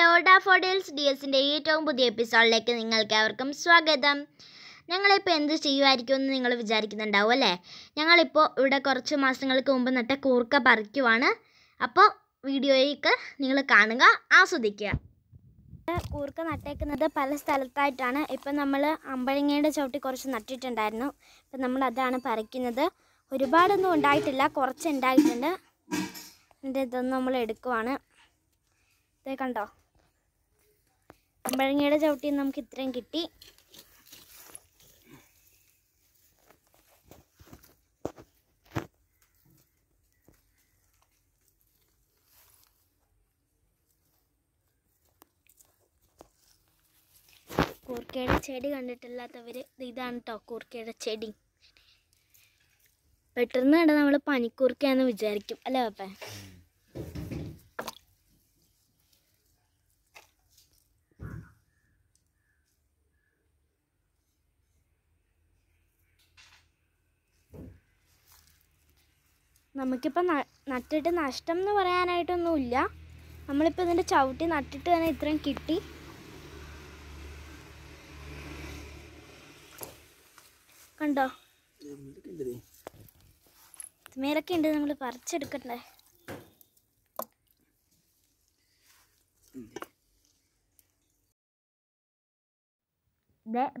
hello daffodils D എസിൻ്റെ ഏറ്റവും പുതിയ എപ്പിസോഡിലേക്ക് നിങ്ങൾക്ക് അവർക്കും സ്വാഗതം ഞങ്ങളിപ്പോൾ എന്ത് ചെയ്യുമായിരിക്കും എന്ന് നിങ്ങൾ വിചാരിക്കുന്നുണ്ടാവും അല്ലേ ഞങ്ങളിപ്പോൾ ഇവിടെ കുറച്ച് മാസങ്ങൾക്ക് മുമ്പ് നട്ട കൂർക്ക പറിക്കുവാണ് അപ്പോൾ വീഡിയോയിലേക്ക് നിങ്ങൾ കാണുക ആസ്വദിക്കുക കൂർക്ക നട്ടേക്കുന്നത് പല സ്ഥലത്തായിട്ടാണ് ഇപ്പം നമ്മൾ അമ്പഴങ്ങയുടെ ചവിട്ടി കുറച്ച് നട്ടിട്ടുണ്ടായിരുന്നു ഇപ്പം നമ്മൾ അതാണ് പറിക്കുന്നത് ഒരുപാടൊന്നും ഉണ്ടായിട്ടില്ല കുറച്ച് ഉണ്ടായിട്ടുണ്ട് ഇതിൻ്റെ ഇതൊന്നും നമ്മൾ എടുക്കുവാണ് ഇതേ കണ്ടോ കുമ്പഴങ്ങയുടെ ചവിട്ടി നമുക്ക് ഇത്രയും കിട്ടി കൂർക്കയുടെ ചെടി കണ്ടിട്ടില്ലാത്തവർ ഇതാണ് കേട്ടോ കൂർക്കയുടെ ചെടി പെട്ടെന്ന് കണ്ട നമ്മൾ പനിക്കൂർക്കയാണെന്ന് വിചാരിക്കും അല്ലേ പപ്പേ നമുക്കിപ്പോൾ നട്ടിട്ട് നഷ്ടം എന്ന് പറയാനായിട്ടൊന്നുമില്ല നമ്മളിപ്പോൾ ഇതിൻ്റെ ചവിട്ടി നട്ടിട്ട് തന്നെ ഇത്രയും കിട്ടി കണ്ടോ മേലൊക്കെ ഉണ്ട് നമ്മൾ പറിച്ചെടുക്കണ്ടേ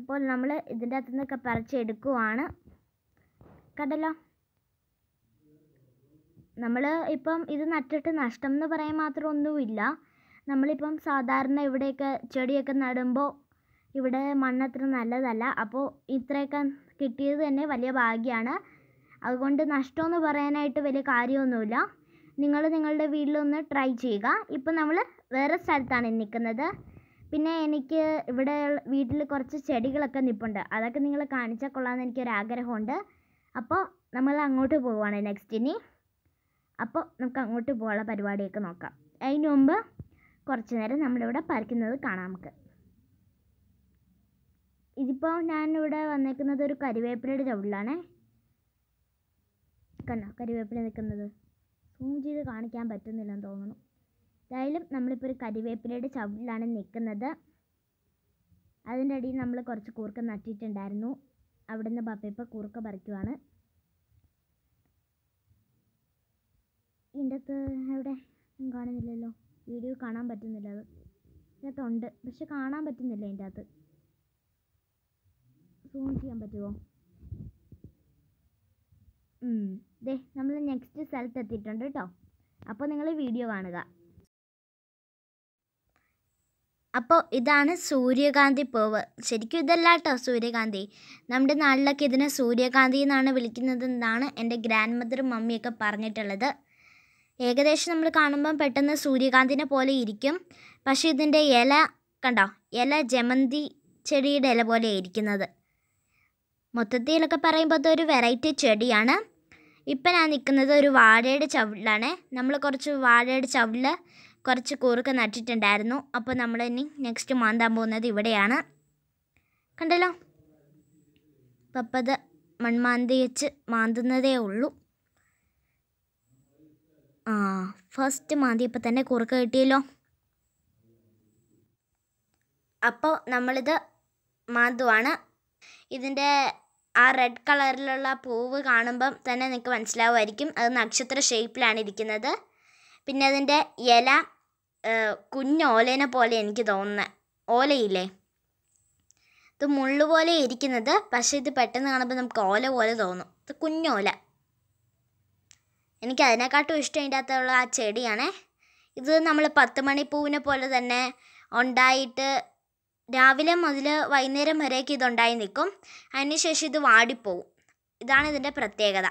ഇപ്പോൾ നമ്മൾ ഇതിൻ്റെ അകത്തുനിന്നൊക്കെ പറിച്ചെടുക്കുവാണ് കണ്ടല്ലോ നമ്മൾ ഇപ്പം ഇത് നട്ടിട്ട് നഷ്ടം എന്ന് പറയാൻ മാത്രം ഒന്നുമില്ല നമ്മളിപ്പം സാധാരണ ഇവിടെയൊക്കെ ചെടിയൊക്കെ നടുമ്പോൾ ഇവിടെ മണ്ണ് അത്ര നല്ലതല്ല അപ്പോൾ ഇത്രയൊക്കെ കിട്ടിയത് തന്നെ വലിയ ഭാഗ്യമാണ് അതുകൊണ്ട് നഷ്ടമെന്ന് പറയാനായിട്ട് വലിയ കാര്യമൊന്നുമില്ല നിങ്ങൾ നിങ്ങളുടെ വീട്ടിലൊന്ന് ട്രൈ ചെയ്യുക ഇപ്പം നമ്മൾ വേറെ സ്ഥലത്താണ് നിൽക്കുന്നത് പിന്നെ എനിക്ക് ഇവിടെ വീട്ടിൽ കുറച്ച് ചെടികളൊക്കെ നിൽപ്പുണ്ട് അതൊക്കെ നിങ്ങൾ കാണിച്ചാൽ കൊള്ളാമെന്ന് എനിക്കൊരാഗ്രഹമുണ്ട് അപ്പോൾ നമ്മൾ അങ്ങോട്ട് പോവുകയാണ് നെക്സ്റ്റ് ഇനി അപ്പോൾ നമുക്ക് അങ്ങോട്ട് പോകാനുള്ള പരിപാടിയൊക്കെ നോക്കാം അതിന് മുമ്പ് കുറച്ച് നേരം നമ്മളിവിടെ പരക്കുന്നത് കാണാം നമുക്ക് ഇതിപ്പോൾ ഞാനിവിടെ വന്നേക്കുന്നത് ഒരു കരിവേപ്പിലയുടെ ചവിടിലാണേ കണ്ടോ കരിവേപ്പില നിൽക്കുന്നത് സൂം ചെയ്ത് കാണിക്കാൻ പറ്റുന്നില്ലെന്ന് തോന്നുന്നു എന്തായാലും നമ്മളിപ്പോൾ ഒരു കരിവേപ്പിലയുടെ ചവിട്ടിലാണ് നിൽക്കുന്നത് അതിൻ്റെ അടിയിൽ നമ്മൾ കുറച്ച് കൂർക്ക നട്ടിട്ടുണ്ടായിരുന്നു അവിടുന്ന് പപ്പയിപ്പോൾ കൂർക്ക പറിക്കുവാണ് ഇതിൻ്റെ അകത്ത് എവിടെ കാണുന്നില്ലല്ലോ വീഡിയോ കാണാൻ പറ്റുന്നില്ല അത് ഇതിനകത്തുണ്ട് പക്ഷെ കാണാൻ പറ്റുന്നില്ല അതിൻ്റെ അകത്ത് സൂം ചെയ്യാൻ പറ്റുമോ ദേ നമ്മൾ നെക്സ്റ്റ് സ്ഥലത്ത് എത്തിയിട്ടുണ്ട് കേട്ടോ അപ്പോൾ നിങ്ങൾ വീഡിയോ കാണുക അപ്പോൾ ഇതാണ് സൂര്യകാന്തി പൂവ് ശരിക്കും ഇതല്ല കേട്ടോ സൂര്യകാന്തി നമ്മുടെ നാട്ടിലൊക്കെ ഇതിനെ സൂര്യകാന്തി എന്നാണ് വിളിക്കുന്നത് എന്നാണ് എൻ്റെ ഗ്രാൻഡ് മദറും മമ്മിയൊക്കെ പറഞ്ഞിട്ടുള്ളത് ഏകദേശം നമ്മൾ കാണുമ്പം പെട്ടെന്ന് സൂര്യകാന്തിനെ പോലെ ഇരിക്കും പക്ഷേ ഇതിൻ്റെ ഇല കണ്ടോ ഇല ജമന്തി ചെടിയുടെ ഇല പോലെ ഇരിക്കുന്നത് മൊത്തത്തിലൊക്കെ പറയുമ്പോൾ അതൊരു വെറൈറ്റി ചെടിയാണ് ഇപ്പം ഞാൻ നിൽക്കുന്നത് ഒരു വാഴയുടെ ചവിട്ടിലാണ് നമ്മൾ കുറച്ച് വാഴയുടെ ചവിട്ടിൽ കുറച്ച് കൂറൊക്കെ നട്ടിട്ടുണ്ടായിരുന്നു അപ്പോൾ നമ്മൾ ഇനി നെക്സ്റ്റ് മാന്താൻ പോകുന്നത് ഇവിടെയാണ് കണ്ടല്ലോ അപ്പം അത് മൺമാന്തി വെച്ച് മാന്തുന്നതേ ഉള്ളൂ ആ ഫസ്റ്റ് മാന്തി ഇപ്പം തന്നെ കുറുക്ക് കിട്ടിയല്ലോ അപ്പോൾ നമ്മളിത് മാന്തുവാണ് ഇതിൻ്റെ ആ റെഡ് കളറിലുള്ള പൂവ് കാണുമ്പം തന്നെ നിങ്ങൾക്ക് മനസ്സിലാവുമായിരിക്കും അത് നക്ഷത്ര ഷേപ്പിലാണ് ഇരിക്കുന്നത് പിന്നെ അതിൻ്റെ ഇല ഓലേനെ പോലെ എനിക്ക് തോന്നുന്നത് ഓലയില്ലേ ഇത് മുള്ളുപോലെ പോലെ ഇരിക്കുന്നത് പക്ഷേ ഇത് പെട്ടെന്ന് കാണുമ്പോൾ നമുക്ക് ഓല പോലെ തോന്നും ഇത് കുഞ്ഞോല എനിക്ക് അതിനെക്കാട്ടും ഇഷ്ടം ഇതിൻ്റെ അകത്തുള്ള ആ ചെടിയാണേ ഇത് നമ്മൾ പത്ത് മണിപ്പൂവിനെ പോലെ തന്നെ ഉണ്ടായിട്ട് രാവിലെ മുതൽ വൈകുന്നേരം വരെയൊക്കെ ഇതുണ്ടായി നിൽക്കും അതിനുശേഷം ഇത് വാടിപ്പോവും ഇതാണ് ഇതിൻ്റെ പ്രത്യേകത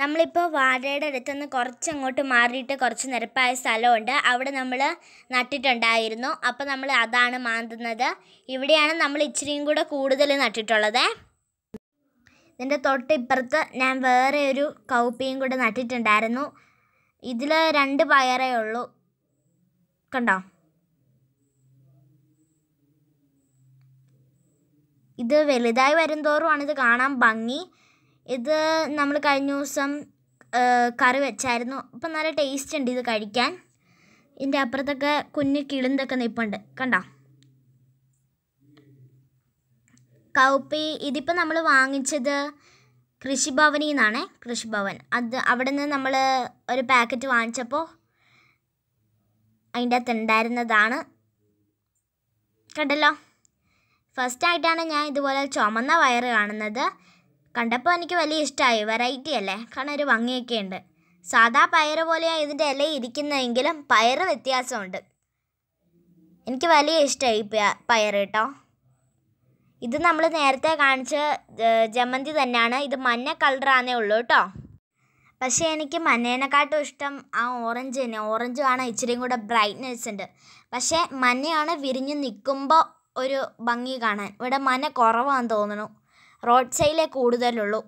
നമ്മളിപ്പോൾ വാഴയുടെ അടുത്തുനിന്ന് കുറച്ച് അങ്ങോട്ട് മാറിയിട്ട് കുറച്ച് നിരപ്പായ സ്ഥലമുണ്ട് അവിടെ നമ്മൾ നട്ടിട്ടുണ്ടായിരുന്നു അപ്പോൾ നമ്മൾ അതാണ് മാന്തുന്നത് ഇവിടെയാണ് നമ്മൾ ഇച്ചിരിയും കൂടെ കൂടുതൽ നട്ടിട്ടുള്ളത് ഇതിൻ്റെ തൊട്ടിപ്പുറത്ത് ഞാൻ വേറെ ഒരു കൗപ്പിയും കൂടെ നട്ടിട്ടുണ്ടായിരുന്നു ഇതിൽ രണ്ട് പയറേ ഉള്ളൂ കണ്ടോ ഇത് വലുതായി വരും തോറുമാണിത് ഇത് കാണാൻ ഭംഗി ഇത് നമ്മൾ കഴിഞ്ഞ ദിവസം കറി വെച്ചായിരുന്നു അപ്പം നല്ല ടേസ്റ്റ് ഉണ്ട് ഇത് കഴിക്കാൻ ഇതിൻ്റെ അപ്പുറത്തൊക്കെ കുഞ്ഞ് കിളിന്തൊക്കെ നിൽപ്പുണ്ട് കണ്ട കൗപ്പി ഇതിപ്പോൾ നമ്മൾ വാങ്ങിച്ചത് കൃഷിഭവനിൽ നിന്നാണേ കൃഷിഭവൻ അത് അവിടെ നിന്ന് നമ്മൾ ഒരു പാക്കറ്റ് വാങ്ങിച്ചപ്പോൾ അതിൻ്റെ അകത്ത് ഉണ്ടായിരുന്നതാണ് കണ്ടല്ലോ ഫസ്റ്റായിട്ടാണ് ഞാൻ ഇതുപോലെ ചുമന്ന വയറ് കാണുന്നത് കണ്ടപ്പോൾ എനിക്ക് വലിയ ഇഷ്ടമായി വെറൈറ്റി അല്ലേ കാണാൻ ഒരു ഭംഗിയൊക്കെ ഉണ്ട് സാധാ പയറ് പോലെയാണ് ഇതിൻ്റെ ഇല ഇരിക്കുന്നതെങ്കിലും പയറ് വ്യത്യാസമുണ്ട് എനിക്ക് വലിയ ഇഷ്ടമായി പയറ് കേട്ടോ ഇത് നമ്മൾ നേരത്തെ കാണിച്ച ജമന്തി തന്നെയാണ് ഇത് മഞ്ഞ കളറാണേ ഉള്ളൂ കേട്ടോ പക്ഷേ എനിക്ക് മഞ്ഞേനെക്കാട്ടും ഇഷ്ടം ആ ഓറഞ്ച് തന്നെ ഓറഞ്ച് കാണാൻ ഇച്ചിരിയും കൂടെ ബ്രൈറ്റ്നെസ് ഉണ്ട് പക്ഷേ മഞ്ഞയാണ് വിരിഞ്ഞ് നിൽക്കുമ്പോൾ ഒരു ഭംഗി കാണാൻ ഇവിടെ മഞ്ഞ കുറവാണെന്ന് തോന്നുന്നു റോഡ് സൈഡിലേ കൂടുതലുള്ളൂ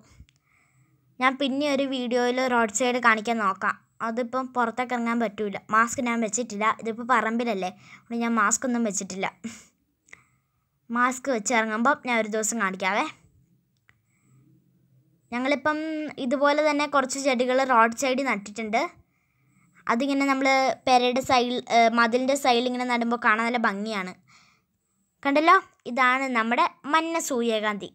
ഞാൻ പിന്നെ ഒരു വീഡിയോയിൽ റോഡ് സൈഡ് കാണിക്കാൻ നോക്കാം അതിപ്പം പുറത്തേക്ക് ഇറങ്ങാൻ പറ്റില്ല മാസ്ക് ഞാൻ വെച്ചിട്ടില്ല ഇതിപ്പോൾ പറമ്പിലല്ലേ അതുകൊണ്ട് ഞാൻ മാസ്ക് ഒന്നും വെച്ചിട്ടില്ല മാസ്ക് വെച്ച് ഇറങ്ങുമ്പോൾ ഞാൻ ഒരു ദിവസം കാണിക്കാവേ ഞങ്ങളിപ്പം ഇതുപോലെ തന്നെ കുറച്ച് ചെടികൾ റോഡ് സൈഡിൽ നട്ടിട്ടുണ്ട് അതിങ്ങനെ നമ്മൾ പെരയുടെ സൈഡ് മതിലിൻ്റെ സൈഡിൽ ഇങ്ങനെ നടുമ്പോൾ കാണാൻ നല്ല ഭംഗിയാണ് കണ്ടല്ലോ ഇതാണ് നമ്മുടെ മഞ്ഞ സൂര്യകാന്തി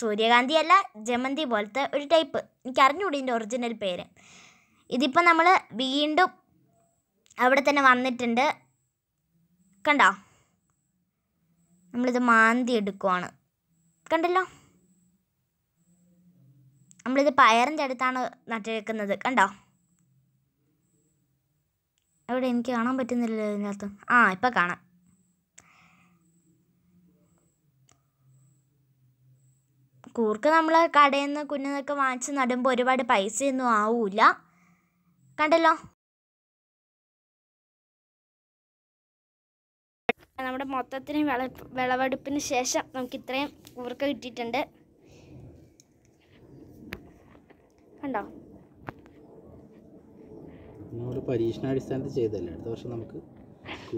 സൂര്യകാന്തി അല്ല ജമന്തി പോലത്തെ ഒരു ടൈപ്പ് എനിക്ക് അറിഞ്ഞുകൂടി ഇതിൻ്റെ ഒറിജിനൽ പേര് ഇതിപ്പോൾ നമ്മൾ വീണ്ടും അവിടെ തന്നെ വന്നിട്ടുണ്ട് കണ്ടോ നമ്മളിത് മാന്തി എടുക്കുവാണ് കണ്ടല്ലോ നമ്മളിത് പയറിൻ്റെ അടുത്താണ് നട്ടേക്കുന്നത് കണ്ടോ അവിടെ എനിക്ക് കാണാൻ പറ്റുന്നില്ലല്ലോ ഇതിനകത്ത് ആ ഇപ്പം കാണാം കൂർക്ക നമ്മൾ കടയിൽ നിന്ന് കുഞ്ഞു നിന്നൊക്കെ വാങ്ങിച്ച് നടുമ്പോൾ ഒരുപാട് പൈസയൊന്നും ആവൂല കണ്ടല്ലോ നമ്മുടെ മൊത്തത്തിന് വിള വിളവെടുപ്പിന് ശേഷം നമുക്ക് ഇത്രയും കൂർക്ക കിട്ടിയിട്ടുണ്ട് കണ്ടോ പരീക്ഷണാടിസ്ഥാനത്തിൽ ചെയ്തല്ലേ അടുത്ത വർഷം നമുക്ക്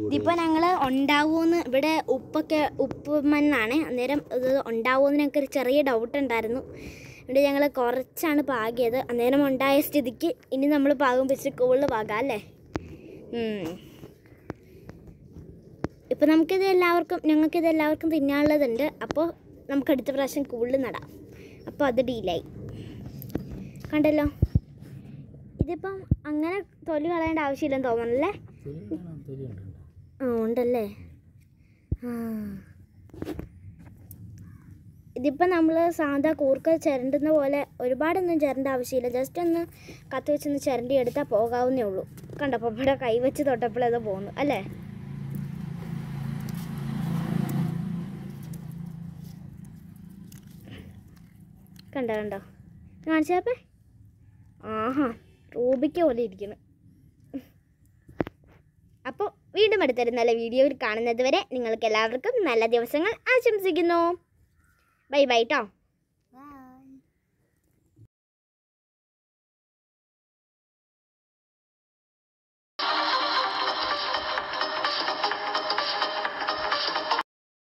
ഇതിപ്പോ ഞങ്ങള് ഉണ്ടാവൂന്ന് ഇവിടെ ഉപ്പൊക്കെ ഉപ്പ് മണ്ണാണ് അന്നേരം ഇത് ഉണ്ടാവൂന്ന് ഞങ്ങൾക്ക് ഒരു ചെറിയ ഡൗട്ട് ഉണ്ടായിരുന്നു ഇവിടെ ഞങ്ങൾ കുറച്ചാണ് പാകിയത് അന്നേരം ഉണ്ടായ സ്ഥിതിക്ക് ഇനി നമ്മൾ പാകും വെച്ച് കൂടുതൽ പാകാം അല്ലേ ഇപ്പം നമുക്കിത് എല്ലാവർക്കും ഞങ്ങൾക്കിത് എല്ലാവർക്കും തിന്നാനുള്ളതുണ്ട് അപ്പോൾ നമുക്ക് അടുത്ത പ്രാവശ്യം കൂടുതൽ നടാം അപ്പോൾ അത് ഡീലായി കണ്ടല്ലോ ഇതിപ്പം അങ്ങനെ തൊലി കളയേണ്ട ആവശ്യമില്ലെന്ന് തോന്നണല്ലേ ഉണ്ടല്ലേ ഇതിപ്പോൾ നമ്മൾ സാധാ കൂർക്ക ചിരണ്ടുന്ന പോലെ ഒരുപാടൊന്നും ചിരണ്ട ആവശ്യമില്ല ജസ്റ്റ് ഒന്ന് കത്തി വെച്ചൊന്ന് ചിരണ്ടി എടുത്താൽ പോകാവുന്നേ ഉള്ളൂ കണ്ടപ്പോൾ ഇവിടെ കൈ വെച്ച് തൊട്ടപ്പോഴത് പോകുന്നു അല്ലേ കണ്ടോ കണ്ടോ കാണിച്ചപ്പേ ആഹാ റൂബിക്ക് പോലെ ഇരിക്കുന്നു അപ്പോൾ വീണ്ടും അടുത്തൊരു നല്ല വീഡിയോയിൽ കാണുന്നത് വരെ നിങ്ങൾക്ക് എല്ലാവർക്കും നല്ല ദിവസങ്ങൾ ആശംസിക്കുന്നു ബൈ ബൈ കേട്ടോ